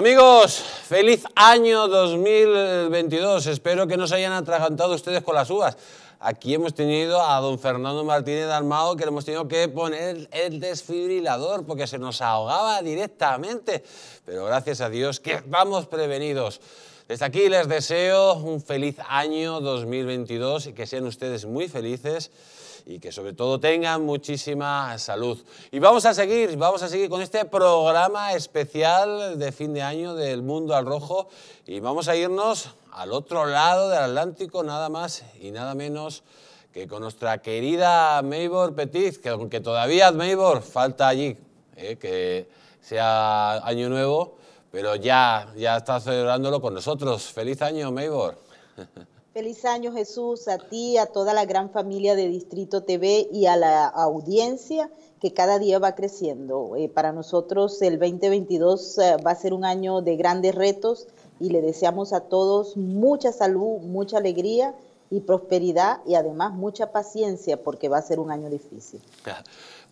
Amigos, feliz año 2022. Espero que no se hayan atragantado ustedes con las uvas. Aquí hemos tenido a don Fernando Martínez Armado que le hemos tenido que poner el desfibrilador porque se nos ahogaba directamente. Pero gracias a Dios que vamos prevenidos. Desde aquí les deseo un feliz año 2022 y que sean ustedes muy felices y que sobre todo tengan muchísima salud. Y vamos a seguir, vamos a seguir con este programa especial de fin de año del Mundo al Rojo y vamos a irnos al otro lado del Atlántico, nada más y nada menos que con nuestra querida Maybor Petit, que aunque todavía Maybor falta allí, eh, que sea año nuevo, pero ya, ya está celebrándolo con nosotros. ¡Feliz año, Maybor! Feliz año Jesús a ti, a toda la gran familia de Distrito TV y a la audiencia que cada día va creciendo. Eh, para nosotros el 2022 eh, va a ser un año de grandes retos y le deseamos a todos mucha salud, mucha alegría y prosperidad y además mucha paciencia porque va a ser un año difícil.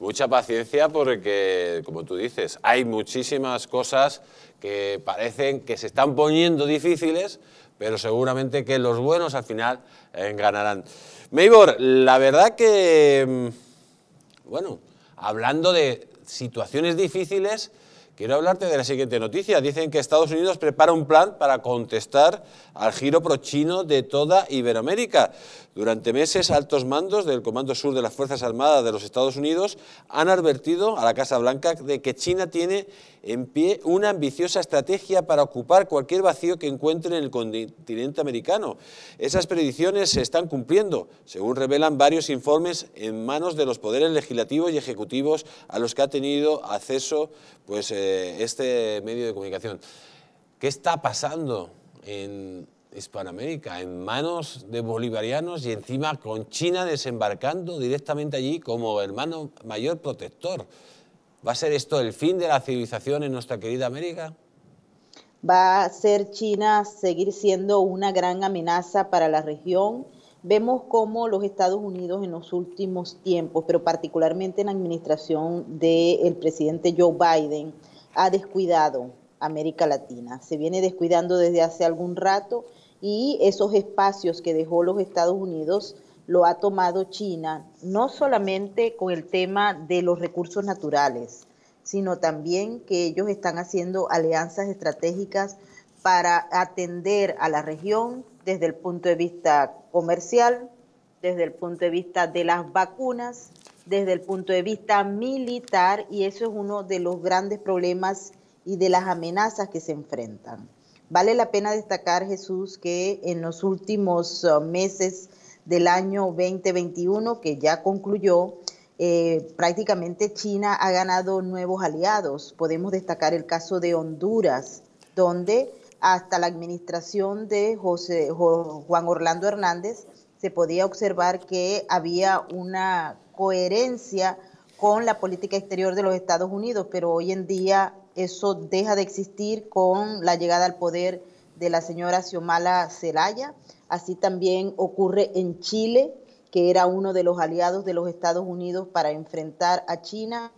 mucha paciencia porque, como tú dices, hay muchísimas cosas que parecen que se están poniendo difíciles, pero seguramente que los buenos al final eh, ganarán. Meibor, la verdad que, mm, bueno, hablando de situaciones difíciles, quiero hablarte de la siguiente noticia. Dicen que Estados Unidos prepara un plan para contestar al giro prochino de toda Iberoamérica. Durante meses, altos mandos del Comando Sur de las Fuerzas Armadas de los Estados Unidos han advertido a la Casa Blanca de que China tiene en pie una ambiciosa estrategia para ocupar cualquier vacío que encuentre en el continente americano. Esas predicciones se están cumpliendo, según revelan varios informes en manos de los poderes legislativos y ejecutivos a los que ha tenido acceso pues, eh, este medio de comunicación. ¿Qué está pasando en Hispanoamérica, en manos de bolivarianos y encima con China desembarcando directamente allí como hermano mayor protector. ¿Va a ser esto el fin de la civilización en nuestra querida América? Va a ser China seguir siendo una gran amenaza para la región. Vemos cómo los Estados Unidos en los últimos tiempos, pero particularmente en la administración del presidente Joe Biden, ha descuidado América Latina. Se viene descuidando desde hace algún rato y esos espacios que dejó los Estados Unidos lo ha tomado China, no solamente con el tema de los recursos naturales, sino también que ellos están haciendo alianzas estratégicas para atender a la región desde el punto de vista comercial, desde el punto de vista de las vacunas, desde el punto de vista militar, y eso es uno de los grandes problemas y de las amenazas que se enfrentan. Vale la pena destacar, Jesús, que en los últimos uh, meses del año 2021, que ya concluyó, eh, prácticamente China ha ganado nuevos aliados. Podemos destacar el caso de Honduras, donde hasta la administración de Juan Orlando Hernández se podía observar que había una coherencia con la política exterior de los Estados Unidos, pero hoy en día eso deja de existir con la llegada al poder de la señora Xiomala Zelaya. Así también ocurre en Chile, que era uno de los aliados de los Estados Unidos para enfrentar a China,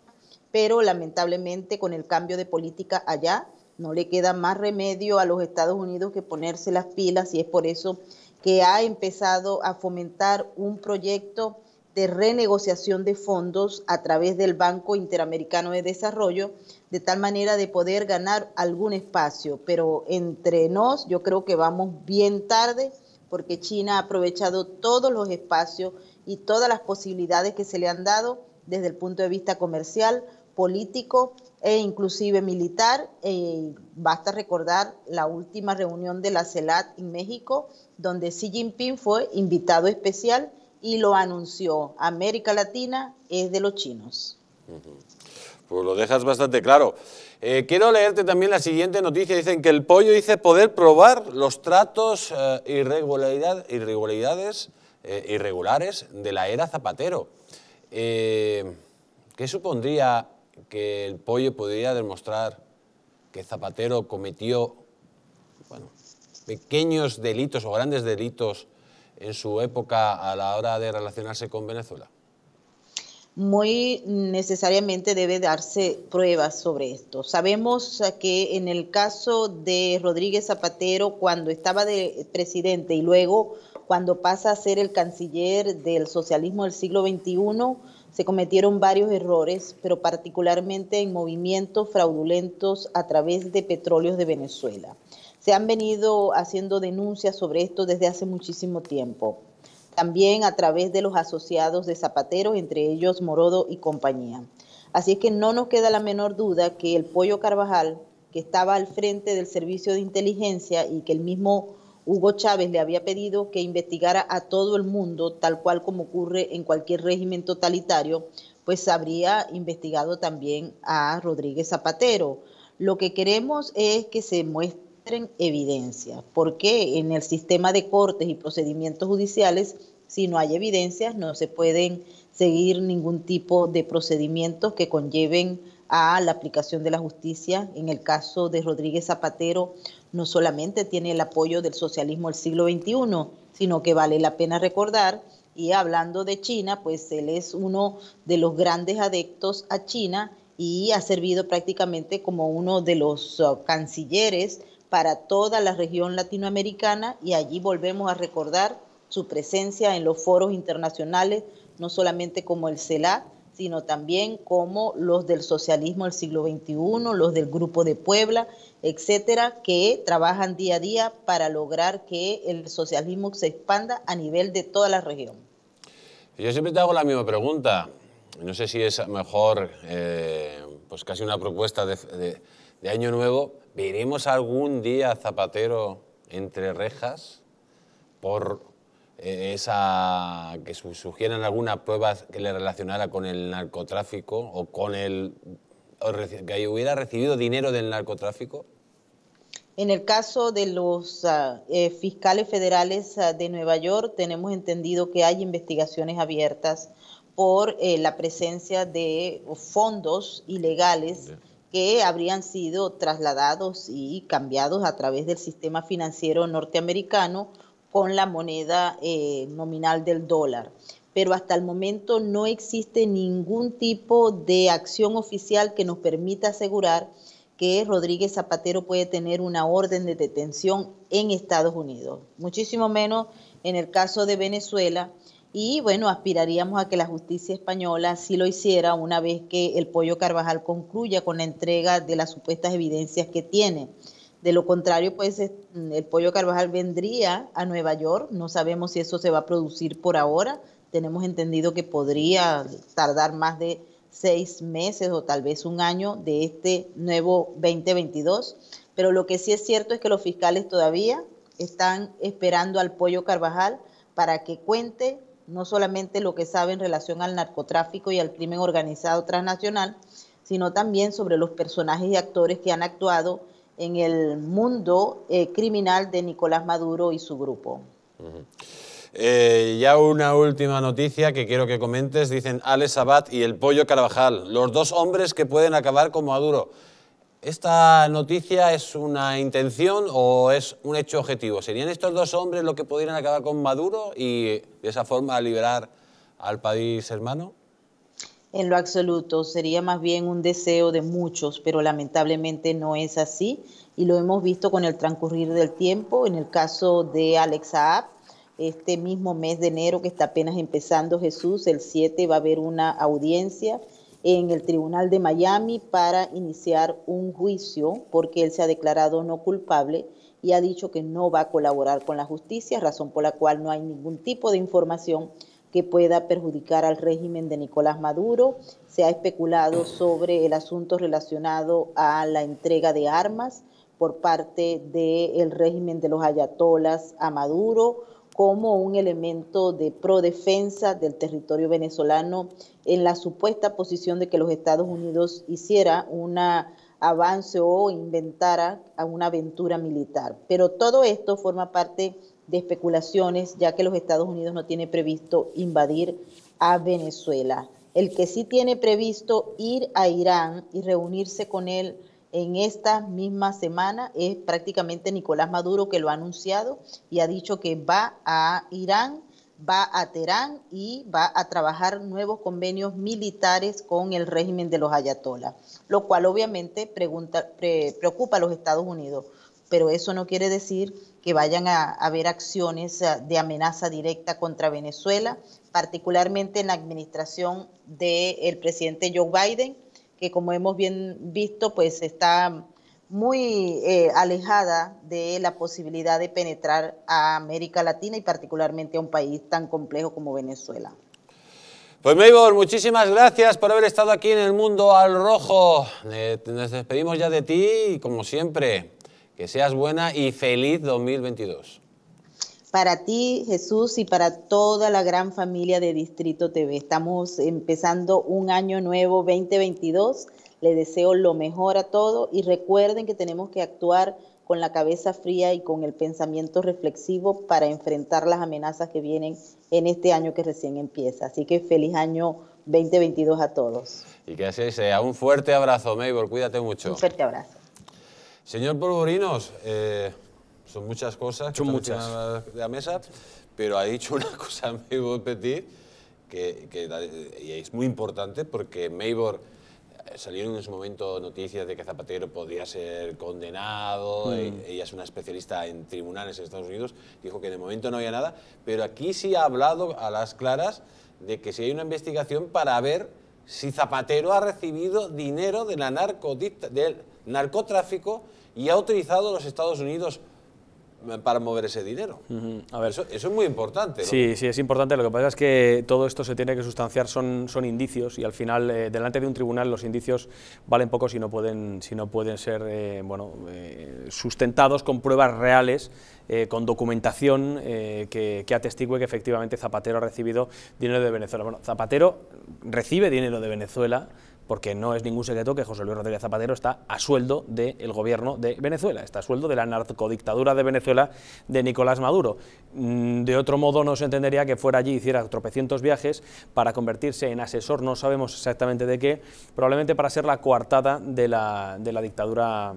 pero lamentablemente con el cambio de política allá no le queda más remedio a los Estados Unidos que ponerse las pilas y es por eso que ha empezado a fomentar un proyecto de renegociación de fondos a través del Banco Interamericano de Desarrollo, de tal manera de poder ganar algún espacio. Pero entre nos, yo creo que vamos bien tarde porque China ha aprovechado todos los espacios y todas las posibilidades que se le han dado desde el punto de vista comercial, político e inclusive militar. Eh, basta recordar la última reunión de la CELAT en México, donde Xi Jinping fue invitado especial y lo anunció. América Latina es de los chinos. Pues lo dejas bastante claro. Eh, quiero leerte también la siguiente noticia. Dicen que el pollo dice poder probar los tratos eh, irregularidades eh, irregulares de la era Zapatero. ¿Qué supondría que el pollo podría demostrar que Zapatero cometió pequeños delitos o grandes delitos en su época a la hora de relacionarse con Venezuela? Muy necesariamente debe darse pruebas sobre esto. Sabemos que en el caso de Rodríguez Zapatero, cuando estaba de presidente y luego cuando pasa a ser el canciller del socialismo del siglo XXI, se cometieron varios errores, pero particularmente en movimientos fraudulentos a través de petróleos de Venezuela. Se han venido haciendo denuncias sobre esto desde hace muchísimo tiempo. También a través de los asociados de Zapatero, entre ellos Morodo y compañía. Así es que no nos queda la menor duda que el Pollo Carvajal, que estaba al frente del servicio de inteligencia y que el mismo Hugo Chávez le había pedido que investigara a todo el mundo, tal cual como ocurre en cualquier régimen totalitario, pues habría investigado también a Rodríguez Zapatero. Lo que queremos es que se muestre evidencia, porque en el sistema de cortes y procedimientos judiciales, si no hay evidencias, no se pueden seguir ningún tipo de procedimientos que conlleven a la aplicación de la justicia. En el caso de Rodríguez Zapatero, no solamente tiene el apoyo del socialismo del siglo XXI, sino que vale la pena recordar, y hablando de China, pues él es uno de los grandes adeptos a China y ha servido prácticamente como uno de los uh, cancilleres para toda la región latinoamericana y allí volvemos a recordar su presencia en los foros internacionales, no solamente como el CELAC, e sino también como los del socialismo del siglo XXI, los del Grupo de Puebla, etcétera, que trabajan día a día para lograr que el socialismo se expanda a nivel de toda la región. Yo siempre te hago la misma pregunta. No sé si es mejor, eh, pues casi una propuesta de año nuevo, ¿Veremos algún día Zapatero entre rejas por eh, esa que sugieran algunas pruebas que le relacionara con el narcotráfico o con el que hubiera recibido dinero del narcotráfico? En el caso de los ah, eh, fiscales federales ah, de Nueva York, tenemos entendido que hay investigaciones abiertas por eh, la presencia de oh, fondos ilegales que habrían sido trasladados y cambiados a través del sistema financiero norteamericano con la moneda eh, nominal del dólar. Pero hasta el momento no existe ningún tipo de acción oficial que nos permita asegurar que Rodríguez Zapatero puede tener una orden de detención en Estados Unidos, muchísimo menos en el caso de Venezuela, y bueno, aspiraríamos a que la justicia española sí lo hiciera una vez que el Pollo Carvajal concluya con la entrega de las supuestas evidencias que tiene. De lo contrario, pues mm, el Pollo Carvajal vendría a Nueva York. No sabemos si eso se va a producir por ahora. Tenemos entendido que podría tardar más de seis meses o tal vez un año de este nuevo 2022. Pero lo que sí es cierto es que los fiscales todavía están esperando al Pollo Carvajal para que cuente no solamente lo que sabe en relación al narcotráfico y al crimen organizado transnacional, sino también sobre los personajes y actores que han actuado en el mundo eh, criminal de Nicolás Maduro y su grupo. Eh, ya una última noticia que quiero que comentes. Dicen Alex Abad y el Pollo Carvajal, los dos hombres que pueden acabar como Maduro. ¿Esta noticia es una intención o es un hecho objetivo? ¿Serían estos dos hombres los que pudieran acabar con Maduro y de esa forma liberar al país hermano? En lo absoluto, sería más bien un deseo de muchos, pero lamentablemente no es así y lo hemos visto con el transcurrir del tiempo. En el caso de Alex Saab, este mismo mes de enero que está apenas empezando Jesús, el 7 va a haber una audiencia en el Tribunal de Miami para iniciar un juicio porque él se ha declarado no culpable y ha dicho que no va a colaborar con la justicia, razón por la cual no hay ningún tipo de información que pueda perjudicar al régimen de Nicolás Maduro. Se ha especulado sobre el asunto relacionado a la entrega de armas por parte del régimen de los ayatolas a Maduro como un elemento de prodefensa del territorio venezolano en la supuesta posición de que los Estados Unidos hiciera un avance o inventara una aventura militar. Pero todo esto forma parte de especulaciones, ya que los Estados Unidos no tiene previsto invadir a Venezuela. El que sí tiene previsto ir a Irán y reunirse con él en esta misma semana es prácticamente Nicolás Maduro que lo ha anunciado y ha dicho que va a Irán, va a Teherán y va a trabajar nuevos convenios militares con el régimen de los ayatolas, lo cual obviamente preocupa a los Estados Unidos, pero eso no quiere decir que vayan a haber acciones eh, de amenaza directa contra Venezuela, particularmente en la administración del presidente Joe Biden que como hemos bien visto, pues está muy eh, alejada de la posibilidad de penetrar a América Latina y particularmente a un país tan complejo como Venezuela. Pues Maybor, muchísimas gracias por haber estado aquí en el Mundo al Rojo. nos despedimos ya de ti y como siempre, que seas buena y feliz 2022 para ti, Jesús, y para toda la gran familia de Distrito TV. Estamos empezando un año nuevo 2022. Le deseo lo mejor a todos... y recuerden que tenemos que actuar con la cabeza fría y con el pensamiento reflexivo para enfrentar las amenazas que vienen en este año que recién empieza. Así que feliz año 2022 a todos. Y que así sea. Un fuerte abrazo, Maybor. Cuídate mucho. Un fuerte abrazo. Señor Polvorinos, eh, son muchas cosas. Son muchas. De la mesa, pero ha dicho una cosa Maybor Petit que, y es muy importante porque Maybor eh, salieron en su momento noticias de que Zapatero podía ser condenado, mm. e, ella es una especialista en tribunales en Estados Unidos, dijo que de momento no había nada, pero aquí sí ha hablado a las claras de que si hay una investigación para ver si Zapatero ha recibido dinero de la del narcotráfico y ha utilizado los Estados Unidos para mover ese dinero. A ver, eso, es muy importante. Sí, sí, es importante. Lo que pasa es que todo esto se tiene que sustanciar, son, son indicios y al final, eh, delante de un tribunal, los indicios valen poco si no pueden, si no pueden ser eh, bueno, eh, sustentados con pruebas reales, con documentación que, que, atestigue que efectivamente Zapatero ha recibido dinero de Venezuela. Bueno, Zapatero recibe dinero de Venezuela porque no es ningún secreto que José Luis Rodríguez Zapatero está a sueldo del gobierno de Venezuela, está a sueldo de la narcodictadura de Venezuela de Nicolás Maduro. Mm, de otro modo no se entendería que fuera allí hiciera tropecientos viajes para convertirse en asesor, no sabemos exactamente de qué, probablemente para ser la coartada de la, dictadura,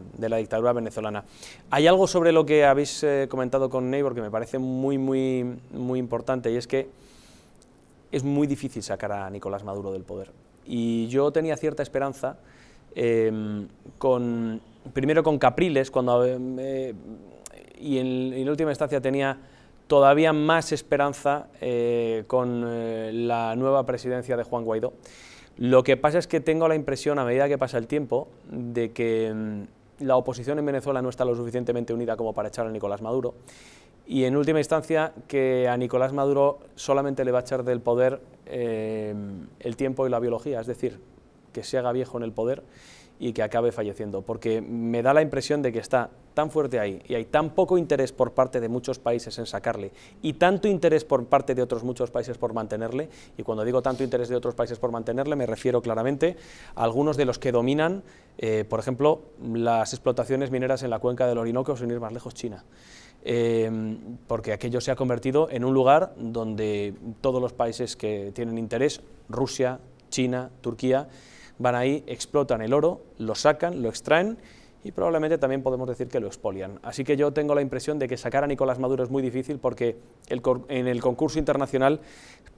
venezolana. Hay algo sobre lo que habéis eh, comentado con Neighbor que me parece muy, muy, muy importante y es que es muy difícil sacar a Nicolás Maduro del poder y yo tenía cierta esperanza em, con, primero con Capriles, cuando, em, eh, y en, última instancia tenía todavía más esperanza eh, con eh, la nueva presidencia de Juan Guaidó. Lo que pasa es que tengo la impresión, a medida que pasa el tiempo, de que em, la oposición en Venezuela no está lo suficientemente unida como para echar a Nicolás Maduro. Y en última instancia, que a Nicolás Maduro solamente le va a echar del poder Em, el tiempo y la biología, es decir, que se haga viejo en el poder y que acabe falleciendo, porque me da la impresión de que está tan fuerte ahí y hay tan poco interés por parte de muchos países en sacarle y tanto interés por parte de otros muchos países por mantenerle, y cuando digo tanto interés de otros países por mantenerle me refiero claramente a algunos de los que dominan, eh, por ejemplo, las explotaciones mineras en la cuenca del Orinoco, sin ir más lejos, China. Em, porque aquello se ha convertido en un lugar donde todos los países que tienen interés, Rusia, China, Turquía, van ahí, explotan el oro, lo sacan, lo extraen y probablemente también podemos decir que lo expolian. Así que yo tengo la impresión de que sacar a Nicolás Maduro es muy difícil porque en el concurso internacional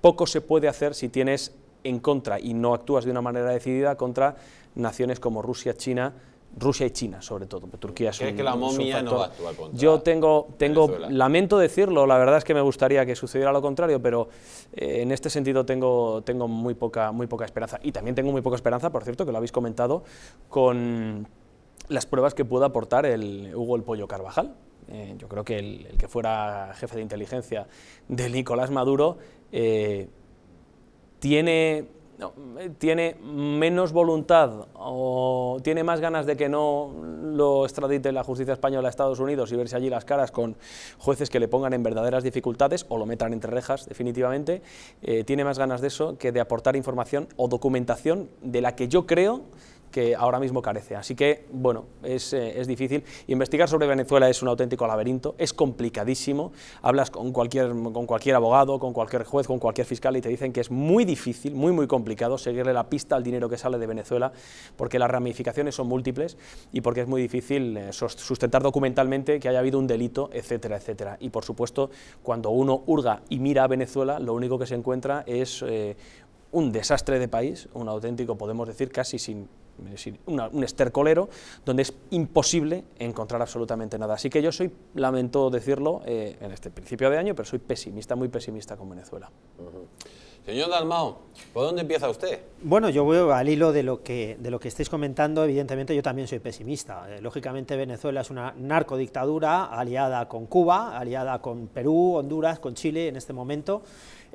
poco se puede hacer si tienes en contra y no actúas de una manera decidida contra naciones como Rusia, China, Rusia y China, sobre todo. Turquía es ¿Cree que la momia no actúa Yo tengo, tengo lamento decirlo, la verdad es que me gustaría que sucediera lo contrario, pero eh, en este sentido tengo, tengo muy, poca, muy poca esperanza. Y también tengo muy poca esperanza, por cierto, que lo habéis comentado, con las pruebas que pueda aportar el Hugo el Pollo Carvajal. Eh, yo creo que el, que fuera jefe de inteligencia de Nicolás Maduro eh, tiene tiene menos voluntad o tiene más ganas de que no lo extradite la justicia española a Estados Unidos y verse allí las caras con jueces que le pongan en verdaderas dificultades o lo metan entre rejas definitivamente, eh, tiene más ganas de eso que de aportar información o documentación de la que yo creo que ahora mismo carece. Así que, bueno, eh, es, difícil. Investigar sobre Venezuela es un auténtico laberinto, es complicadísimo. Hablas con cualquier, con cualquier abogado, con cualquier juez, con cualquier fiscal y te dicen que es muy difícil, muy, muy complicado seguirle la pista al dinero que sale de Venezuela porque las ramificaciones son múltiples y porque es muy difícil eh, sustentar documentalmente que haya habido un delito, etcétera, etcétera. Y, por supuesto, cuando uno hurga y mira a Venezuela, lo único que se encuentra es... Eh, un desastre de país, un auténtico, podemos decir, casi sin es decir, un estercolero donde es imposible encontrar absolutamente nada. Así que yo soy, lamento decirlo, eh, en este principio de año, pero soy pesimista, muy pesimista con Venezuela. Señor Dalmao, ¿por dónde empieza usted? Bueno, yo voy al hilo de lo que, de lo que estáis comentando, evidentemente yo también soy pesimista. Eh, lógicamente Venezuela es una narcodictadura aliada con Cuba, aliada con Perú, Honduras, con Chile en este momento,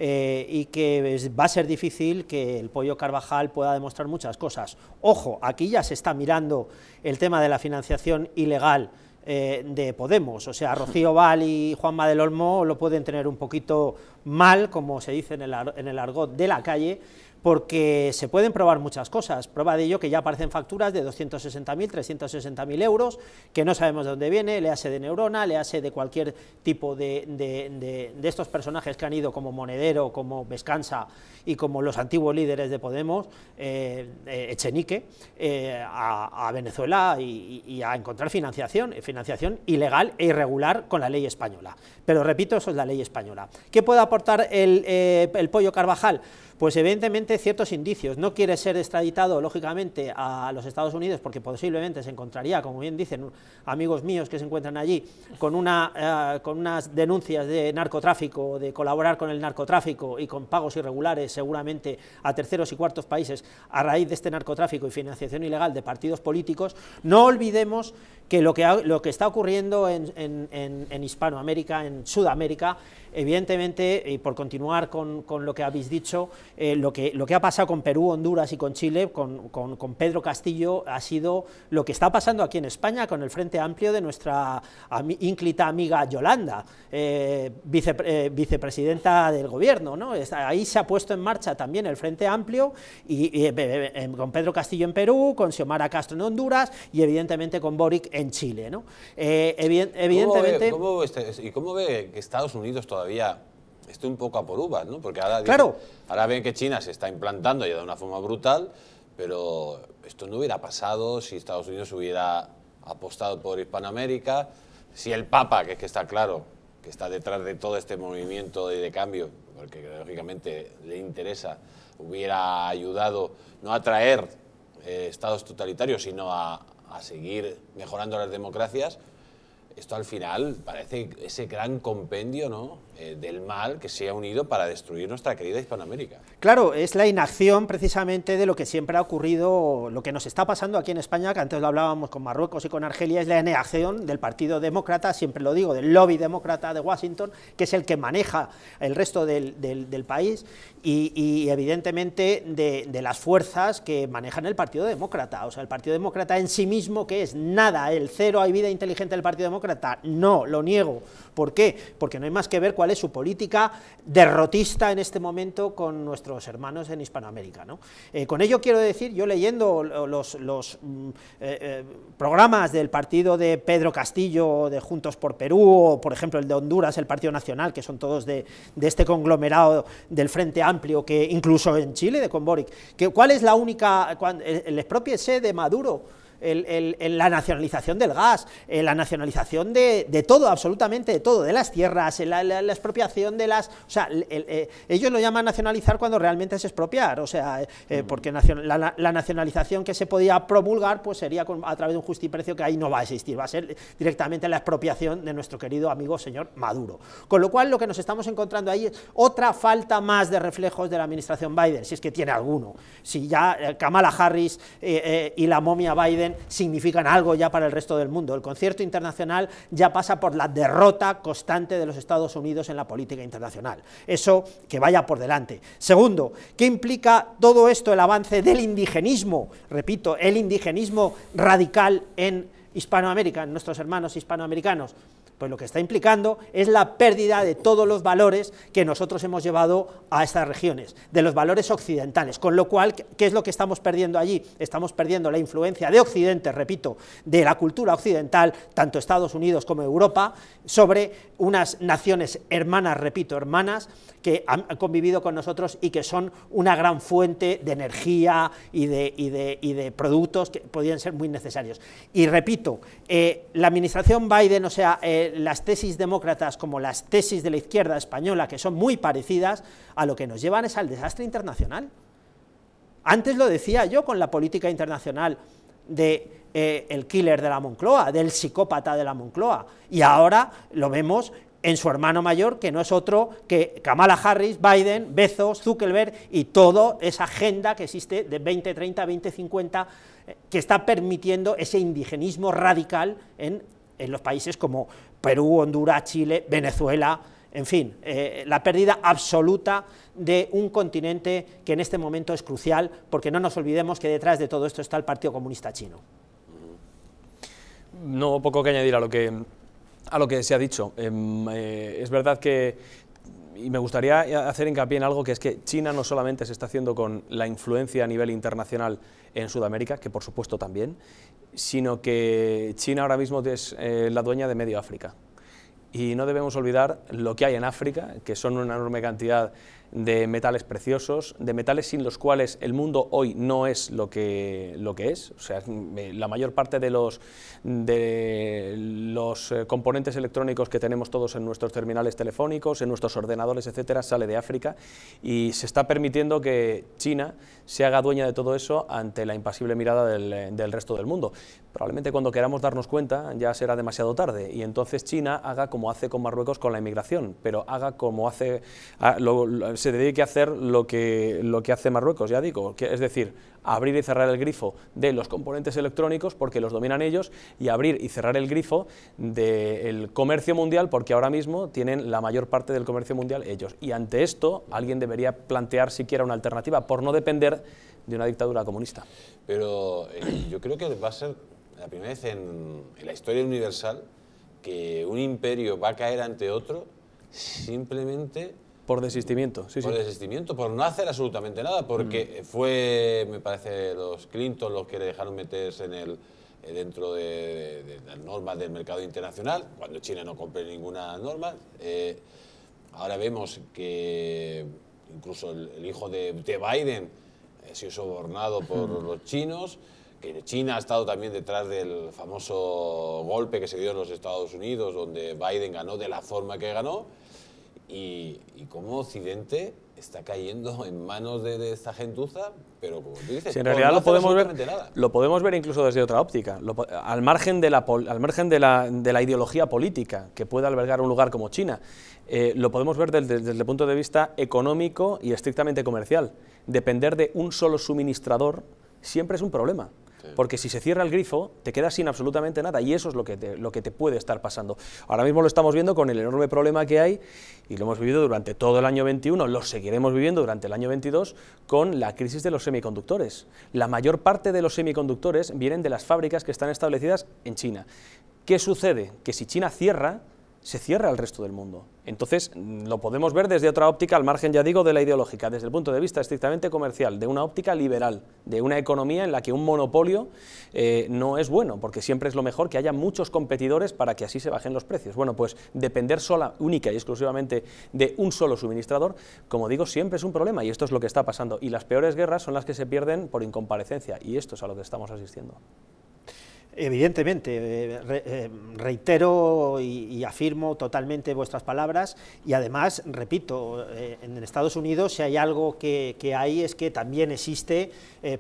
eh, y que va a ser difícil que el Pollo Carvajal pueda demostrar muchas cosas. Ojo, aquí ya se está mirando el tema de la financiación ilegal eh, de Podemos, o sea, Rocío Val y Juan del lo pueden tener un poquito mal, como se dice en el, en el argot de la calle, porque se pueden probar muchas cosas. Prueba de ello que ya aparecen facturas de 260.000, 360.000 euros, que no sabemos de dónde viene, le hace de neurona, le hace de cualquier tipo de, de, de, estos personajes que han ido como Monedero, como Vescanza y como los antiguos líderes de Podemos, eh, eh, Echenique, eh, a, Venezuela y, a encontrar financiación, financiación ilegal e irregular con la ley española. Pero repito, eso es la ley española. ¿Qué puede aportar el pollo Carvajal? pues evidentemente ciertos indicios. No quiere ser extraditado, lógicamente, a los Estados Unidos, porque posiblemente se encontraría, como bien dicen amigos míos que se encuentran allí, con, una, eh, con unas denuncias de narcotráfico, de colaborar con el narcotráfico y con pagos irregulares seguramente a terceros y cuartos países a raíz de este narcotráfico y financiación ilegal de partidos políticos. No olvidemos que lo que, lo que está ocurriendo en, Hispanoamérica, en Sudamérica, evidentemente, y por continuar con, lo que habéis dicho, eh, lo, que, lo que ha pasado con Perú, Honduras y con Chile, con, Pedro Castillo, ha sido lo que está pasando aquí en España con el Frente Amplio de nuestra ínclita amiga Yolanda, eh, eh, vicepresidenta del Gobierno. ¿no? Ahí se ha puesto en marcha también el Frente Amplio, y, con Pedro Castillo en Perú, con Xiomara Castro en Honduras y evidentemente con Boric en Chile. ¿no? Eh, evidentemente... ¿Cómo este, ¿Y cómo ve que Estados Unidos todavía está un poco a por uvas? ¿no? Porque ahora, claro. ahora ven que China se está implantando ya de una forma brutal, pero esto no hubiera pasado si Estados Unidos hubiera apostado por Hispanoamérica, si el Papa, que es que está claro, que está detrás de todo este movimiento de, cambio, porque lógicamente le interesa, hubiera ayudado no a traer eh, estados totalitarios, sino a, a seguir mejorando las democracias, esto al final parece ese gran compendio, ¿no? Eh, del mal que se ha unido para destruir nuestra querida Hispanoamérica. Claro, es la inacción precisamente de lo que siempre ha ocurrido, lo que nos está pasando aquí en España, que antes lo hablábamos con Marruecos y con Argelia, es la inacción del Partido Demócrata, siempre lo digo, del lobby demócrata de Washington, que es el que maneja el resto del, país y, evidentemente de, de, las fuerzas que manejan el Partido Demócrata. O sea, el Partido Demócrata en sí mismo, que es nada, el cero, hay vida inteligente del Partido Demócrata, no, lo niego. ¿Por qué? Porque no hay más que ver cuál su política derrotista en este momento con nuestros hermanos en Hispanoamérica, eh, con ello quiero decir, yo leyendo los, mm, eh, eh, programas del partido de Pedro Castillo, de Juntos por Perú, o por ejemplo el de Honduras, el Partido Nacional, que son todos de, este conglomerado del Frente Amplio, que incluso en Chile, de Conboric, que, ¿cuál es la única, cuando, el, de Maduro, el, la nacionalización del gas, eh, la nacionalización de, todo, absolutamente de todo, de las tierras, eh, la, la, expropiación de las... O sea, eh, ellos lo llaman nacionalizar cuando realmente es expropiar, o sea, mm. porque la, nacionalización que se podía promulgar pues sería a través de un justiprecio que ahí no va a existir, va a ser directamente la expropiación de nuestro querido amigo señor Maduro. Con lo cual lo que nos estamos encontrando ahí es otra falta más de reflejos de la administración Biden, si es que tiene alguno. Si ya Kamala Harris y la momia Biden significan algo ya para el resto del mundo. El concierto internacional ya pasa por la derrota constante de los Estados Unidos en la política internacional. Eso que vaya por delante. Segundo, ¿qué implica todo esto el avance del indigenismo? Repito, el indigenismo radical en Hispanoamérica, en nuestros hermanos hispanoamericanos. Pues lo que está implicando es la pérdida de todos los valores que nosotros hemos llevado a estas regiones, de los valores occidentales, con lo cual, ¿qué es lo que estamos perdiendo allí? Estamos perdiendo la influencia de Occidente, repito, de la cultura occidental, tanto Estados Unidos como Europa, sobre unas naciones hermanas, repito, hermanas, que han convivido con nosotros y que son una gran fuente de energía y de, de, productos que podían ser muy necesarios. Y repito, eh, la administración Biden, o sea, eh, las tesis demócratas como las tesis de la izquierda española, que son muy parecidas, a lo que nos llevan es al desastre internacional. Antes lo decía yo con la política internacional de eh, el killer de la Moncloa, del psicópata de la Moncloa, y ahora lo vemos en su hermano mayor, que no es otro que Kamala Harris, Biden, Bezos, Zuckerberg y toda esa agenda que existe de 2030, 2050, eh, que está permitiendo ese indigenismo radical en, en los países como Perú, Honduras, Chile, Venezuela, en fin, eh, la pérdida absoluta de un continente que en este momento es crucial, porque no nos olvidemos que detrás de todo esto está el Partido Comunista Chino. No, poco que añadir a lo que, a lo que se ha dicho. Em, eh, es verdad que, y me gustaría hacer hincapié en algo que es que China no solamente se está haciendo con la influencia a nivel internacional en Sudamérica, que por supuesto también, sino que China ahora mismo es eh, la dueña de medio África. Y no debemos olvidar lo que hay en África, que son una enorme cantidad de metales preciosos, de metales sin los cuales el mundo hoy no es lo que, lo que es. O sea, eh, la mayor parte de los, de los eh, componentes electrónicos que tenemos todos en nuestros terminales telefónicos, en nuestros ordenadores, etcétera, sale de África y se está permitiendo que China se haga dueña de todo eso ante la impasible mirada del, eh, resto del mundo. Probablemente cuando queramos darnos cuenta ya será demasiado tarde y entonces China haga como hace con Marruecos con la inmigración, pero haga como hace... Ah, se dedique a hacer lo que, lo que hace Marruecos, ya digo, es decir, abrir y cerrar el grifo de los componentes electrónicos porque los dominan ellos y abrir y cerrar el grifo del comercio mundial porque ahora mismo tienen la mayor parte del comercio mundial ellos. Y ante esto alguien debería plantear siquiera una alternativa por no depender de una dictadura comunista. Pero eh, yo creo que va a ser la primera vez en la historia universal que un imperio va a caer ante otro simplemente por desistimiento, sí, Por desistimiento, por no hacer absolutamente nada, porque mm. fue, me parece, los Clinton los que le dejaron meterse en el, eh, dentro de, las normas del mercado internacional, cuando China no compre ninguna norma. Eh, ahora vemos que incluso el, hijo de, Biden eh, ha sido sobornado por mm. los chinos, que China ha estado también detrás del famoso golpe que se dio en los Estados Unidos, donde Biden ganó de la forma que ganó y, y cómo Occidente está cayendo en manos de, esta gentuza, pero como tú dices, en realidad lo podemos ver, lo podemos ver incluso desde otra óptica, al margen de la al margen de la, ideología política que pueda albergar un lugar como China, eh, lo podemos ver desde, el punto de vista económico y estrictamente comercial. Depender de un solo suministrador siempre es un problema. Porque si se cierra el grifo, te quedas sin absolutamente nada y eso es lo que, lo que te puede estar pasando. Ahora mismo lo estamos viendo con el enorme problema que hay y lo hemos vivido durante todo el año 21, lo seguiremos viviendo durante el año 22 con la crisis de los semiconductores. La mayor parte de los semiconductores vienen de las fábricas que están establecidas en China. ¿Qué sucede? Que si China cierra, se cierra al resto del mundo. Entonces, mm, lo podemos ver desde otra óptica, al margen, ya digo, de la ideológica, desde el punto de vista estrictamente comercial, de una óptica liberal, de una economía en la que un monopolio eh, no es bueno, porque siempre es lo mejor que haya muchos competidores para que así se bajen los precios. Bueno, pues depender sola, única y exclusivamente de un solo suministrador, como digo, siempre es un problema y esto es lo que está pasando. Y las peores guerras son las que se pierden por incomparecencia y esto es a lo que estamos asistiendo. Evidentemente, eh, eh, reitero y, afirmo totalmente vuestras palabras y además, repito, eh, en Estados Unidos si hay algo que, que hay es que también existe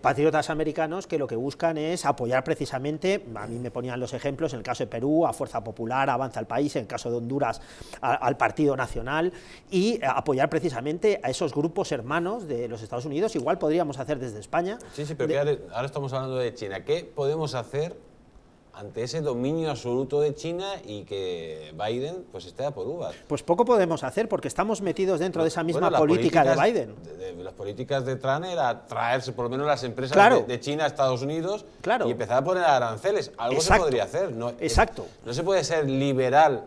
patriotas americanos que lo que buscan es apoyar precisamente, a mí me ponían los ejemplos, en el caso de Perú, a Fuerza Popular, Avanza el País, en el caso de Honduras, al Partido Nacional y apoyar precisamente a esos grupos hermanos de los Estados Unidos, igual podríamos hacer desde España. Sí, sí, pero ahora estamos hablando de China, ¿qué podemos hacer ante ese dominio absoluto de China y que Biden pues está por uvas. Pues poco podemos hacer porque estamos metidos dentro de esa misma política de Biden. las políticas de Trump era traerse por lo menos las empresas de, China a Estados Unidos y empezar a poner aranceles. Algo se podría hacer. No, Exacto. no se puede ser liberal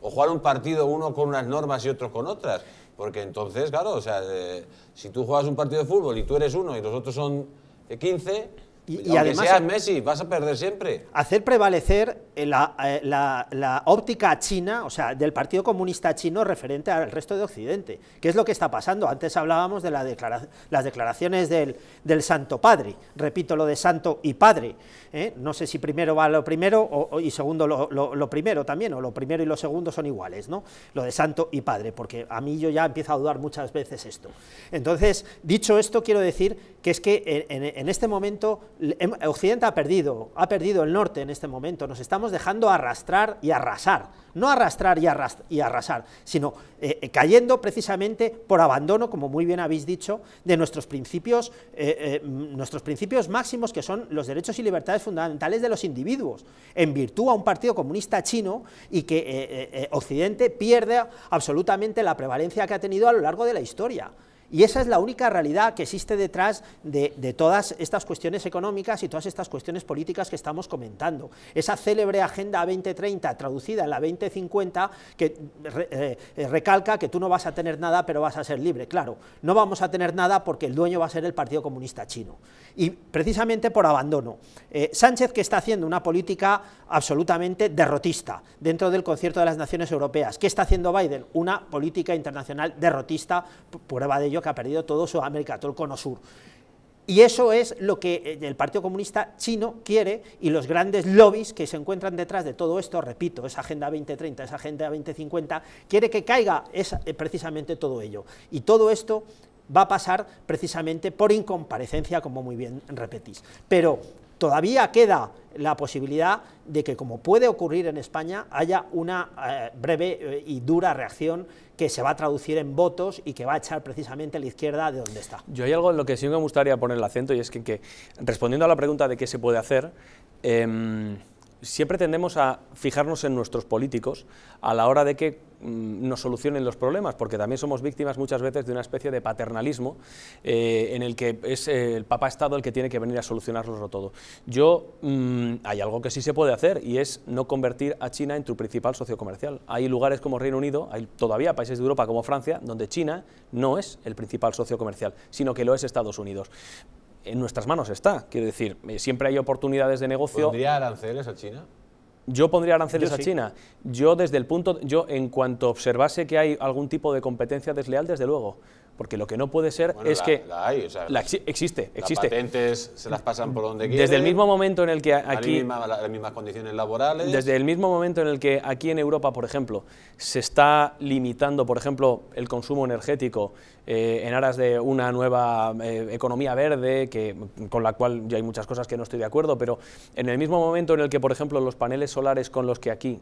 o jugar un partido uno con unas normas y otro con otras. Porque entonces, claro, o sea, eh, si tú juegas un partido de fútbol y tú eres uno y los otros son 15, y, además, seas Messi, vas a perder siempre. Hacer prevalecer eh, eh, la, la, óptica china, o sea, del Partido Comunista Chino referente al resto de Occidente, ¿Qué es lo que está pasando. Antes hablábamos de las declaraciones del, del, Santo Padre, repito lo de Santo y Padre. ¿eh? No sé si primero va lo primero y segundo lo, primero también, o lo primero y lo segundo son iguales, ¿no? Lo de Santo y Padre, porque a mí yo ya empiezo a dudar muchas veces esto. Entonces, dicho esto, quiero decir que es que en este momento Em, Occidente ha perdido, ha perdido el norte en este momento, nos estamos dejando arrastrar y arrasar, no arrastrar y, arrasar, y arrasar sino eh, eh, cayendo precisamente por abandono, como muy bien habéis dicho, de nuestros principios, eh, nuestros principios máximos que son los derechos y libertades fundamentales de los individuos, en virtud a un partido comunista chino y que Occidente pierde absolutamente la prevalencia que ha tenido a lo largo de la historia. Y esa es la única realidad que existe detrás de, todas estas cuestiones económicas y todas estas cuestiones políticas que estamos comentando. Esa célebre Agenda 2030 traducida en la 2050 que eh, recalca que tú no vas a tener nada pero vas a ser libre. Claro, no vamos a tener nada porque el dueño va a ser el Partido Comunista Chino y precisamente por abandono. Eh, Sánchez que está haciendo una política absolutamente derrotista dentro del concierto de las naciones europeas. ¿Qué está haciendo Biden? Una política internacional derrotista, prueba de ello que ha perdido todo América, todo el cono sur. Y eso es lo que eh, el Partido Comunista chino quiere y los grandes lobbies que se encuentran detrás de todo esto, repito, esa Agenda 2030, esa Agenda 2050, quiere que caiga eh, precisamente todo ello. Y todo esto va a pasar precisamente por incomparecencia, como muy bien repetís. Pero todavía queda la posibilidad de que, como puede ocurrir en España, haya una eh, breve eh, y dura reacción que se va a traducir en votos y que va a echar precisamente a la izquierda de donde está. Yo hay algo en lo que sí me gustaría poner el acento y es que, respondiendo a la pregunta de qué se puede hacer, em, siempre tendemos a fijarnos en nuestros políticos a la hora de que Mm, nos solucionen los problemas, porque también somos víctimas muchas veces de una especie de paternalismo eh, en el que es eh, el papá Estado el que tiene que venir a solucionarlo todo. Yo, mm, hay algo que sí se puede hacer y es no convertir a China en tu principal socio comercial. Hay lugares como Reino Unido, hay todavía países de Europa como Francia, donde China no es el principal socio comercial, sino que lo es Estados Unidos en nuestras manos está. Quiero decir, eh, siempre hay oportunidades de negocio. ¿Pondría aranceles a China? Yo pondría aranceles a China. Yo desde el punto, yo en cuanto observase que hay algún tipo de competencia desleal, desde luego. Porque lo que no puede ser es que... La hay, o sea, existe, existe. Las patentes se las pasan por donde quieran, Desde el mismo momento en el que aquí... Las mismas, condiciones laborales. Desde el mismo momento en el que aquí en Europa, por ejemplo, se está limitando, por ejemplo, el consumo energético eh, en aras de una nueva eh, economía verde, que, con la cual ya hay muchas cosas que no estoy de acuerdo, pero en el mismo momento en el que, por ejemplo, los paneles solares con los que aquí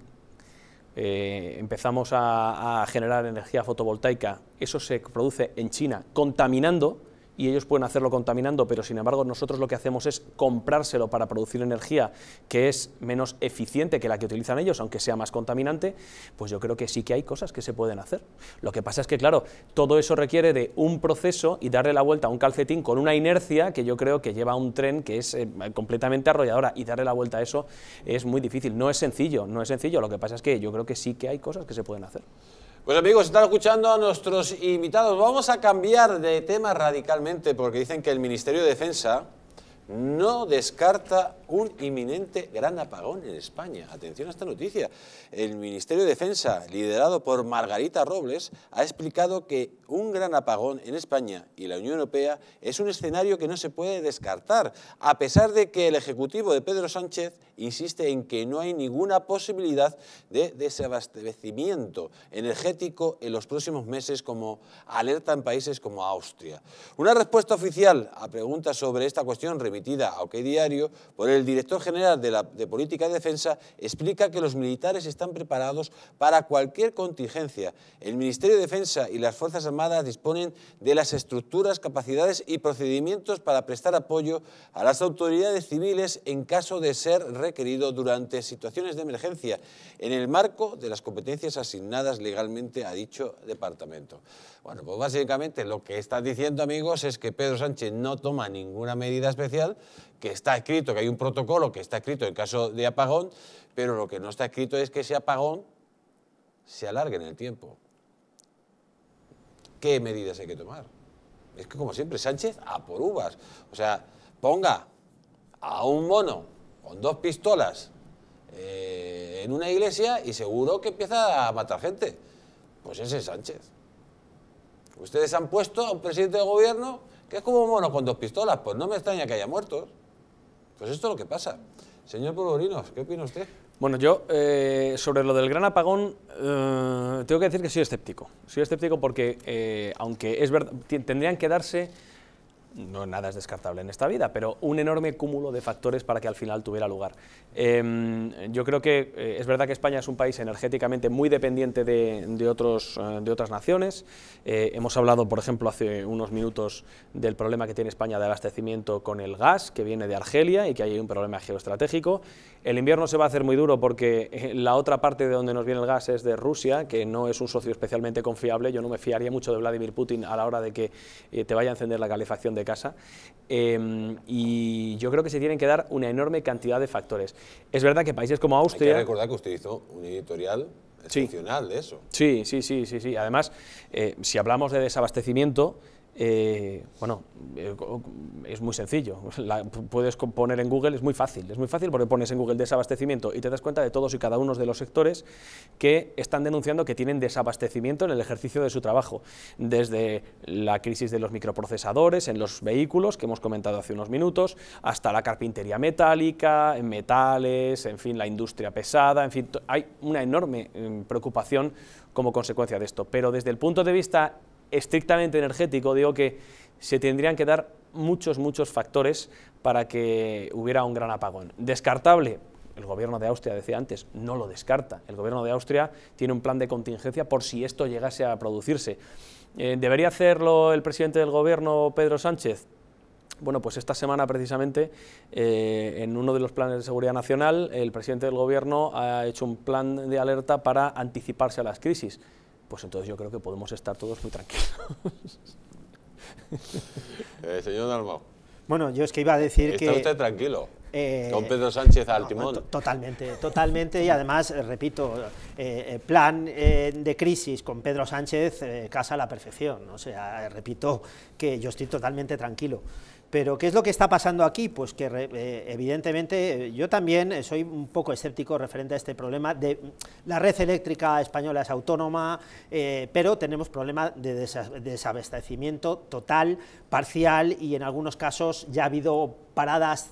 eh, empezamos a generar energía fotovoltaica, eso se produce en China contaminando y ellos pueden hacerlo contaminando, pero sin embargo nosotros lo que hacemos es comprárselo para producir energía que es menos eficiente que la que utilizan ellos, aunque sea más contaminante, pues yo creo que sí que hay cosas que se pueden hacer. Lo que pasa es que, claro, todo eso requiere de un proceso y darle la vuelta a un calcetín con una inercia que yo creo que lleva un tren que es eh, completamente arrolladora y darle la vuelta a eso es muy difícil. No es sencillo, no es sencillo. Lo que pasa es que yo creo que sí que hay cosas que se pueden hacer. Pues amigos, están escuchando a nuestros invitados. Vamos a cambiar de tema radicalmente porque dicen que el Ministerio de Defensa no descarta un inminente gran apagón en España. Atención a esta noticia. El Ministerio de Defensa, liderado por Margarita Robles, ha explicado que un gran apagón en España y la Unión Europea es un escenario que no se puede descartar, a pesar de que el Ejecutivo de Pedro Sánchez insiste en que no hay ninguna posibilidad de desabastecimiento energético en los próximos meses, como alerta en países como Austria. Una respuesta oficial a preguntas sobre esta cuestión remitida a OK Diario por el director general de, de Política de Defensa, explica que los militares están preparados para cualquier contingencia. El Ministerio de Defensa y las Fuerzas Armadas disponen de las estructuras, capacidades y procedimientos para prestar apoyo a las autoridades civiles en caso de ser requerido durante situaciones de emergencia, en el marco de las competencias asignadas legalmente a dicho departamento. Bueno, pues básicamente lo que estás diciendo, amigos, es que Pedro Sánchez no toma ninguna medida especial, que está escrito, que hay un protocolo que está escrito en caso de apagón, pero lo que no está escrito es que ese apagón se alargue en el tiempo. ¿Qué medidas hay que tomar? Es que, como siempre, Sánchez a por uvas. O sea, ponga a un mono con dos pistolas eh, en una iglesia y seguro que empieza a matar gente. Pues ese es Sánchez. Ustedes han puesto a un presidente de gobierno que es como un mono con dos pistolas, pues no me extraña que haya muertos. Pues esto es lo que pasa. Señor Polvorinos, ¿qué opina usted? Bueno, yo eh, sobre lo del gran apagón eh, tengo que decir que soy escéptico. Soy escéptico porque, eh, aunque es verdad, tendrían que darse no nada es descartable en esta vida, pero un enorme cúmulo de factores para que al final tuviera lugar. Em, yo creo que eh, es verdad que España es un país energéticamente muy dependiente de, de otros, eh, de otras naciones. Eh, hemos hablado, por ejemplo, hace unos minutos del problema que tiene España de abastecimiento con el gas, que viene de Argelia y que hay un problema geoestratégico. El invierno se va a hacer muy duro porque la otra parte de donde nos viene el gas es de Rusia, que no es un socio especialmente confiable. Yo no me fiaría mucho de Vladimir Putin a la hora de que te vaya a encender la calefacción de casa. Em, y yo creo que se tienen que dar una enorme cantidad de factores. Es verdad que países como Austria... Hay que recordar que usted hizo un editorial excepcional sí. de eso. Sí, sí, sí, sí. sí. Además, eh, si hablamos de desabastecimiento, eh, bueno, eh, es muy sencillo, la, puedes poner en Google, es muy fácil, es muy fácil porque pones en Google desabastecimiento y te das cuenta de todos y cada uno de los sectores que están denunciando que tienen desabastecimiento en el ejercicio de su trabajo, desde la crisis de los microprocesadores en los vehículos que hemos comentado hace unos minutos, hasta la carpintería metálica, en metales, en fin, la industria pesada, en fin, hay una enorme em, preocupación como consecuencia de esto, pero desde el punto de vista estrictamente energético, digo que se tendrían que dar muchos, muchos factores para que hubiera un gran apagón. Descartable, el gobierno de Austria, decía antes, no lo descarta. El gobierno de Austria tiene un plan de contingencia por si esto llegase a producirse. Eh, ¿Debería hacerlo el presidente del gobierno, Pedro Sánchez? Bueno, pues esta semana precisamente, eh, en uno de los planes de seguridad nacional, el presidente del gobierno ha hecho un plan de alerta para anticiparse a las crisis pues entonces yo creo que podemos estar todos muy tranquilos. Eh, señor Dalmau. Bueno, yo es que iba a decir que... Estoy tranquilo. Eh, con Pedro Sánchez al timón. Totalmente, totalmente. Y además, eh, repito, plan de crisis con Pedro Sánchez casa a la perfección. O sea, repito que yo estoy totalmente tranquilo. Pero ¿qué es lo que está pasando aquí? Pues que eh, evidentemente eh, yo también eh, soy un poco escéptico referente a este problema. De, mm, la red eléctrica española es autónoma, pero tenemos problemas de desabastecimiento total, parcial y en algunos casos ya ha habido paradas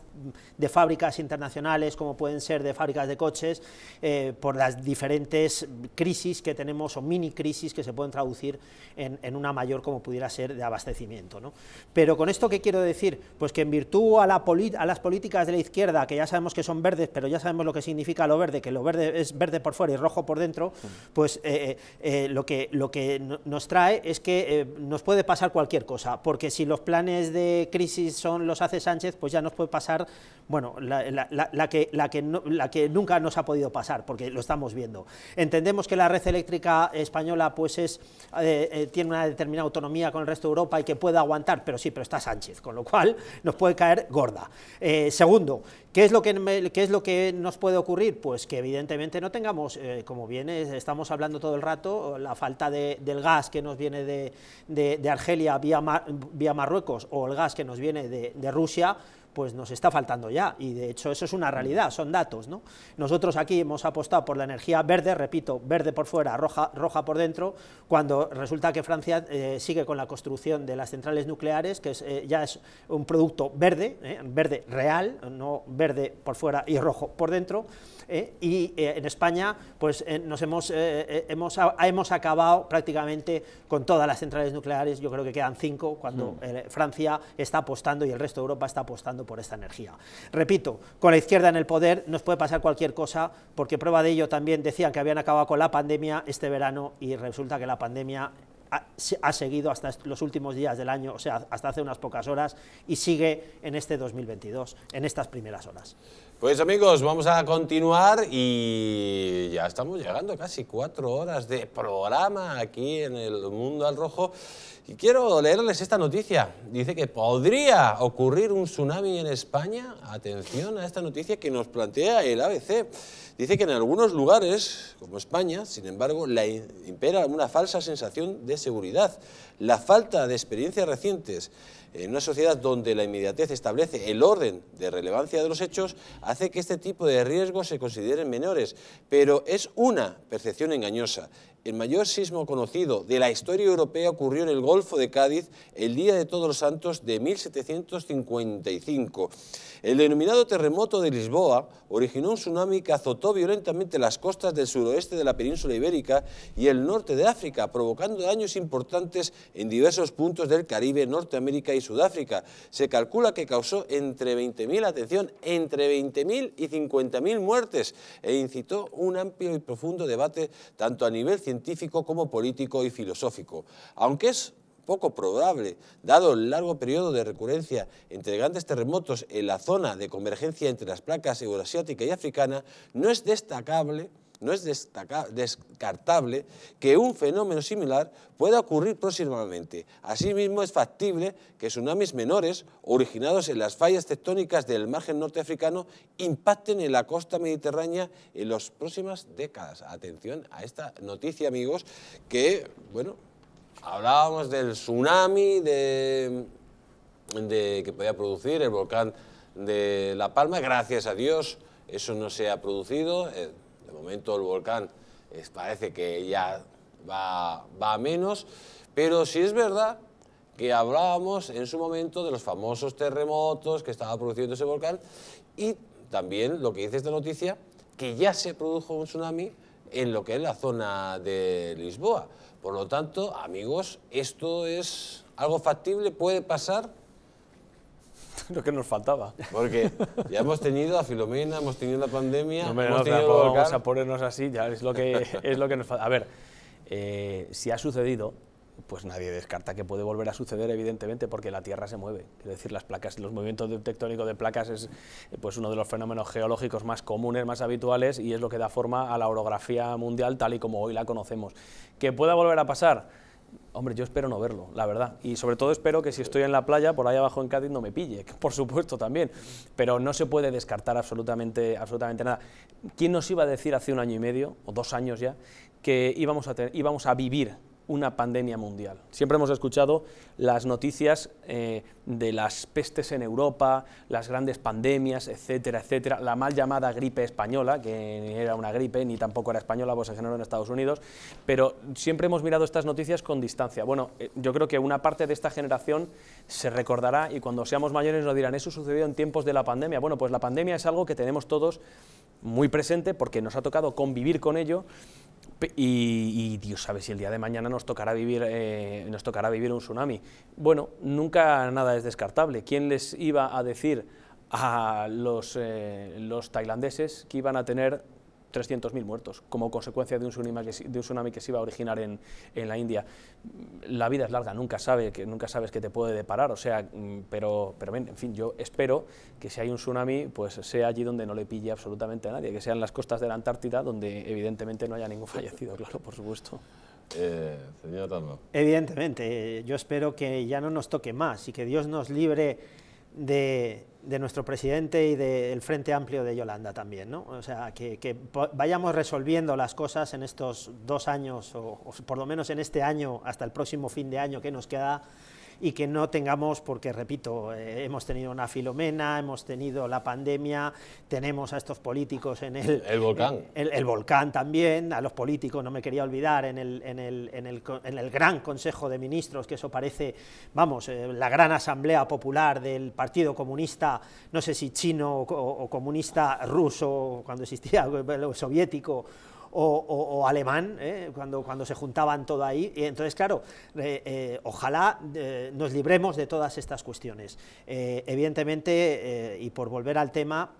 de fábricas internacionales, como pueden ser de fábricas de coches, eh, por las diferentes crisis que tenemos o mini crisis que se pueden traducir en, una mayor como pudiera ser de abastecimiento. Pero con esto, ¿qué quiero decir? Pues que en virtud a, la a las políticas de la izquierda, que ya sabemos que son verdes, pero ya sabemos lo que significa lo verde, que lo verde es verde por fuera y rojo por dentro, mm. pues eh, eh, lo, que, lo que nos trae es que nos puede pasar cualquier cosa, porque si los planes de crisis son los hace Sánchez, pues ya nos puede pasar bueno, la, que, nunca nos ha podido pasar, porque lo estamos viendo. Entendemos que la red eléctrica española pues es, eh, eh, tiene una determinada autonomía con el resto de Europa y que puede aguantar, pero sí, pero está Sánchez, con lo cual nos puede caer gorda. Eh, segundo, ¿Qué es, lo que, es lo que nos puede ocurrir? Pues que evidentemente no tengamos, como viene, estamos hablando todo el rato, la falta del gas que nos viene de, Argelia vía, vía Marruecos o el gas que nos viene de, Rusia, pues nos está faltando ya, y de hecho eso es una realidad, son datos. ¿no? Nosotros aquí hemos apostado por la energía verde, repito, verde por fuera, roja, roja por dentro, cuando resulta que Francia eh, sigue con la construcción de las centrales nucleares, que eh, ya es un producto verde, eh, verde real, no verde por fuera y rojo por dentro, ¿eh? y eh, en España pues, eh, nos hemos, acabado prácticamente con todas las centrales nucleares, yo creo que quedan cinco, cuando mm. Francia está apostando y el resto de Europa está apostando por esta energía. Repito, con la izquierda en el poder nos puede pasar cualquier cosa, porque prueba de ello también decían que habían acabado con la pandemia este verano y resulta que la pandemia ha, seguido hasta los últimos días del año, o sea, hasta hace unas pocas horas, y sigue en este 2022, en estas primeras horas. Pues amigos, vamos a continuar y ya estamos llegando a casi cuatro horas de programa aquí en el Mundo al Rojo. Y quiero leerles esta noticia. Dice que podría ocurrir un tsunami en España. Atención a esta noticia que nos plantea el ABC. Dice que en algunos lugares, como España, sin embargo, la impera una falsa sensación de seguridad. La falta de experiencias recientes en una sociedad donde la inmediatez establece el orden de relevancia de los hechos, hace que este tipo de riesgos se consideren menores, pero es una percepción engañosa. El mayor sismo conocido de la historia europea ocurrió en el Golfo de Cádiz el día de Todos los Santos de 1755. El denominado terremoto de Lisboa originó un tsunami que azotó violentamente las costas del suroeste de la península ibérica y el norte de África, provocando daños importantes en diversos puntos del Caribe, Norteamérica y Sudáfrica. Se calcula que causó entre 20.000, atención, entre 20.000 y 50.000 muertes e incitó un amplio y profundo debate tanto a nivel científico como político y filosófico, aunque es poco probable, dado el largo periodo de recurrencia entre grandes terremotos en la zona de convergencia entre las placas euroasiática y africana, no es destacable no es descartable que un fenómeno similar pueda ocurrir próximamente. Asimismo, es factible que tsunamis menores, originados en las fallas tectónicas del margen norteafricano, impacten en la costa mediterránea en las próximas décadas. Atención a esta noticia, amigos, que, bueno, hablábamos del tsunami de, que podía producir el volcán de La Palma. Gracias a Dios, eso no se ha producido. Eh, de momento el volcán es, parece que ya va, menos, pero sí es verdad que hablábamos en su momento de los famosos terremotos que estaba produciendo ese volcán y también lo que dice esta noticia, que ya se produjo un tsunami en lo que es la zona de Lisboa. Por lo tanto, amigos, esto es algo factible, puede pasar lo que nos faltaba. Porque ya hemos tenido a Filomena, hemos tenido la pandemia, hemos tenido vamos a ponernos así, ya es lo que, es lo que nos falta. A ver, eh, si ha sucedido, pues nadie descarta que puede volver a suceder, evidentemente, porque la Tierra se mueve. Es decir, las placas, los movimientos tectónicos de placas es eh, pues, uno de los fenómenos geológicos más comunes, más habituales, y es lo que da forma a la orografía mundial tal y como hoy la conocemos. ¿Que pueda volver a pasar? Hombre, yo espero no verlo, la verdad. Y sobre todo espero que si estoy en la playa, por ahí abajo en Cádiz no me pille, por supuesto también. Pero no se puede descartar absolutamente, absolutamente nada. ¿Quién nos iba a decir hace un año y medio, o dos años ya, que íbamos íbamos a vivir una pandemia mundial. Siempre hemos escuchado las noticias eh, de las pestes en Europa, las grandes pandemias, etcétera, etcétera, la mal llamada gripe española, que ni era una gripe, ni tampoco era española, pues se generó en Estados Unidos, pero siempre hemos mirado estas noticias con distancia. Bueno, eh, yo creo que una parte de esta generación se recordará y cuando seamos mayores nos dirán, eso sucedió en tiempos de la pandemia. Bueno, pues la pandemia es algo que tenemos todos muy presente porque nos ha tocado convivir con ello y, Dios sabe si el día de mañana nos tocará vivir, eh, nos tocará vivir un tsunami. Bueno, nunca nada es descartable. ¿Quién les iba a decir a los, eh, los tailandeses que iban a tener 300.000 muertos como consecuencia de un tsunami que, de un tsunami que se iba a originar en, la India. La vida es larga, nunca, sabe, que, nunca sabes qué te puede deparar, o sea, mm, pero, pero en fin, yo espero que si hay un tsunami, pues sea allí donde no le pille absolutamente a nadie, que sean las costas de la Antártida, donde evidentemente no haya ningún fallecido, claro, por supuesto. Eh, evidentemente, yo espero que ya no nos toque más y que Dios nos libre de, nuestro presidente y del Frente Amplio de Yolanda también, ¿no? O sea, que, vayamos resolviendo las cosas en estos dos años, o por lo menos en este año, hasta el próximo fin de año que nos queda, y que no tengamos, porque repito, eh, hemos tenido una filomena, hemos tenido la pandemia, tenemos a estos políticos en el... El volcán. El, volcán también, a los políticos, no me quería olvidar, en el, en el, en el, en el gran Consejo de Ministros, que eso parece, vamos, eh, la gran asamblea popular del Partido Comunista, no sé si chino o, comunista ruso, cuando existía, soviético, o, alemán, ¿eh? cuando, cuando se juntaban todo ahí. entonces, claro, eh, eh, ojalá nos libremos de todas estas cuestiones. evidentemente, y por volver al tema,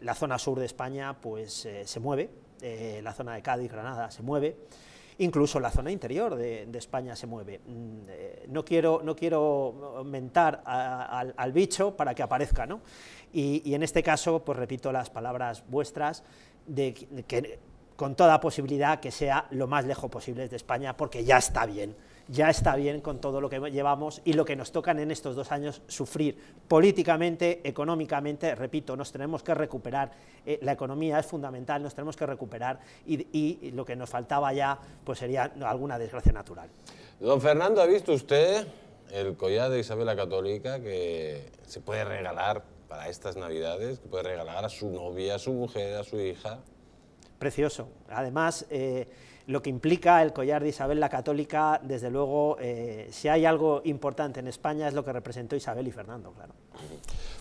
la zona sur de España pues se mueve, la zona de Cádiz, Granada se mueve incluso la zona interior de, España se mueve. Mm, no quiero, no quiero mentar al bicho para que aparezca, ¿no? Y, y, en este caso, pues repito las palabras vuestras, de que, con toda posibilidad que sea lo más lejos posible de España, porque ya está bien, ya está bien con todo lo que llevamos y lo que nos tocan en estos dos años sufrir políticamente, económicamente, repito, nos tenemos que recuperar, eh, la economía es fundamental, nos tenemos que recuperar y, lo que nos faltaba ya pues sería alguna desgracia natural. Don Fernando, ¿ha visto usted el collar de Isabel la Católica que se puede regalar para estas navidades, que puede regalar a su novia, a su mujer, a su hija? Precioso. Además, eh, lo que implica el collar de Isabel la Católica, desde luego, eh, si hay algo importante en España, es lo que representó Isabel y Fernando, claro.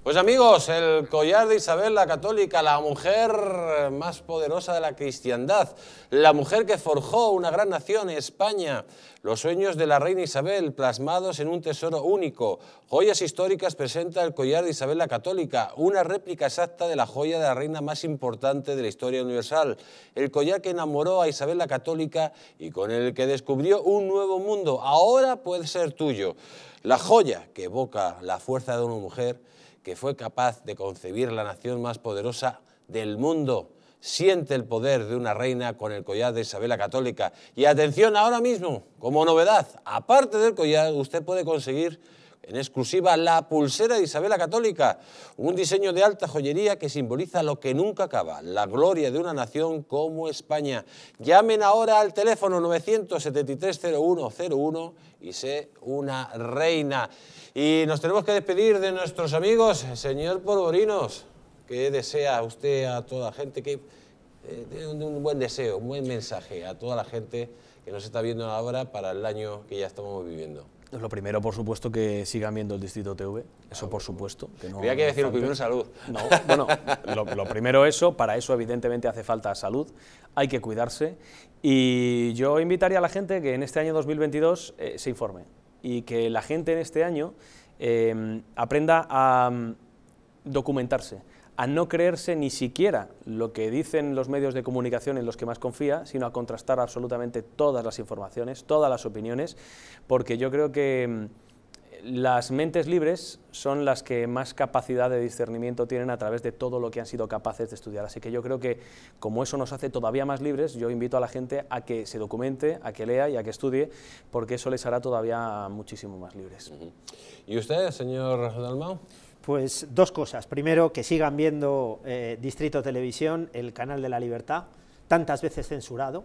Pues amigos, el collar de Isabel la Católica, la mujer más poderosa de la cristiandad, la mujer que forjó una gran nación, España, los sueños de la reina Isabel plasmados en un tesoro único. Joyas históricas presenta el collar de Isabel la Católica, una réplica exacta de la joya de la reina más importante de la historia universal, el collar que enamoró a Isabel la Católica y con el que descubrió un nuevo mundo. Ahora puede ser tuyo. La joya que evoca la fuerza de una mujer que fue capaz de concebir la nación más poderosa del mundo. Siente el poder de una reina con el collar de Isabel la Católica. Y atención ahora mismo, como novedad, aparte del collar, usted puede conseguir en exclusiva, la pulsera de Isabel la Católica, un diseño de alta joyería que simboliza lo que nunca acaba, la gloria de una nación como España. Llamen ahora al teléfono 973-0101 y sé una reina. Y nos tenemos que despedir de nuestros amigos, señor Polvorinos, que desea usted a toda la gente que... Eh, un, un buen deseo, un buen mensaje a toda la gente que nos está viendo ahora para el año que ya estamos viviendo. Lo primero, por supuesto, que sigan viendo el Distrito TV, eso por supuesto. Que no, que decir primero salud. No, bueno, lo, lo, primero eso, para eso evidentemente hace falta salud, hay que cuidarse y yo invitaría a la gente que en este año 2022 eh, se informe y que la gente en este año eh, aprenda a mm, documentarse a no creerse ni siquiera lo que dicen los medios de comunicación en los que más confía, sino a contrastar absolutamente todas las informaciones, todas las opiniones, porque yo creo que mm, las mentes libres son las que más capacidad de discernimiento tienen a través de todo lo que han sido capaces de estudiar. Así que yo creo que como eso nos hace todavía más libres, yo invito a la gente a que se documente, a que lea y a que estudie, porque eso les hará todavía muchísimo más libres. ¿Y usted, señor Dalmau? Pues dos cosas. Primero, que sigan viendo eh, Distrito Televisión, el canal de la libertad, tantas veces censurado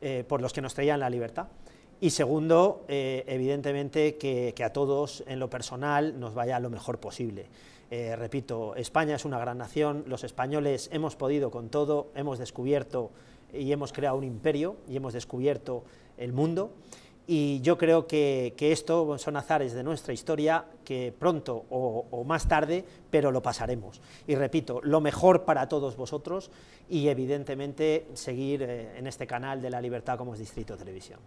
eh, por los que nos traían la libertad. Y segundo, eh, evidentemente, que, que, a todos en lo personal nos vaya lo mejor posible. repito, España es una gran nación, los españoles hemos podido con todo, hemos descubierto y hemos creado un imperio y hemos descubierto el mundo. Y yo creo que, esto son azares de nuestra historia que pronto o, más tarde, pero lo pasaremos. Y repito, lo mejor para todos vosotros y evidentemente seguir eh, en este canal de la libertad como es Distrito Televisión.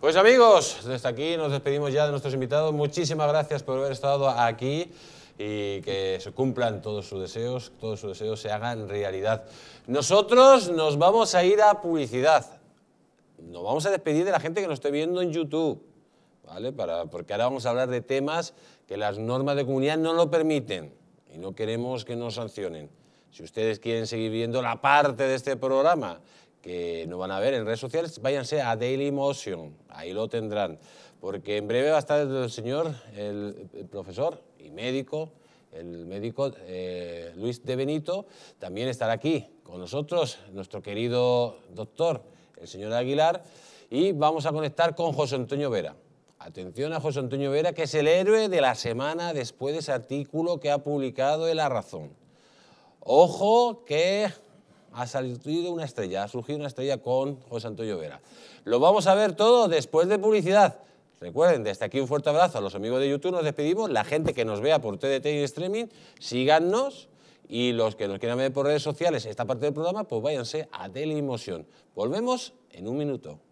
Pues amigos, desde aquí nos despedimos ya de nuestros invitados. Muchísimas gracias por haber estado aquí y que se cumplan todos sus deseos, todos sus deseos se hagan realidad. Nosotros nos vamos a ir a publicidad nos vamos a despedir de la gente que nos esté viendo en YouTube, ¿vale? porque ahora vamos a hablar de temas que las normas de comunidad no lo permiten y no queremos que nos sancionen. Si ustedes quieren seguir viendo la parte de este programa que no van a ver en redes sociales, váyanse a Daily Motion, ahí lo tendrán, porque en breve va a estar el señor, el, profesor y médico, el médico eh, Luis de Benito, también estará aquí con nosotros, nuestro querido doctor el señor Aguilar, y vamos a conectar con José Antonio Vera. Atención a José Antonio Vera, que es el héroe de la semana después de ese artículo que ha publicado en La Razón. Ojo que ha salido una estrella, ha surgido una estrella con José Antonio Vera. Lo vamos a ver todo después de publicidad. Recuerden, desde aquí un fuerte abrazo a los amigos de YouTube, nos despedimos. La gente que nos vea por TDT y streaming, síganos y los que nos quieran ver por redes sociales esta parte del programa, pues váyanse a Emoción. Volvemos en un minuto.